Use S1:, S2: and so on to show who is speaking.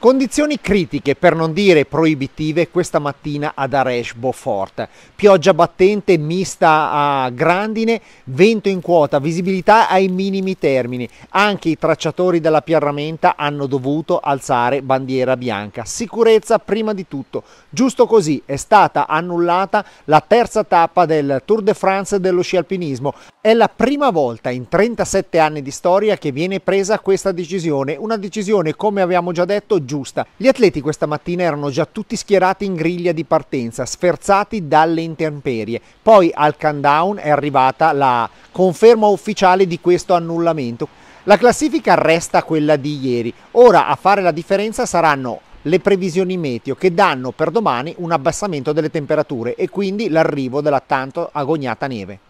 S1: Condizioni critiche, per non dire proibitive, questa mattina ad Aresh Beaufort. Pioggia battente mista a grandine, vento in quota, visibilità ai minimi termini. Anche i tracciatori della Piarramenta hanno dovuto alzare bandiera bianca. Sicurezza prima di tutto. Giusto così è stata annullata la terza tappa del Tour de France dello sci alpinismo. È la prima volta in 37 anni di storia che viene presa questa decisione. Una decisione, come abbiamo già detto, giusta. Gli atleti questa mattina erano già tutti schierati in griglia di partenza, sferzati dalle intemperie. Poi al countdown è arrivata la conferma ufficiale di questo annullamento. La classifica resta quella di ieri. Ora a fare la differenza saranno le previsioni meteo che danno per domani un abbassamento delle temperature e quindi l'arrivo della tanto agognata neve.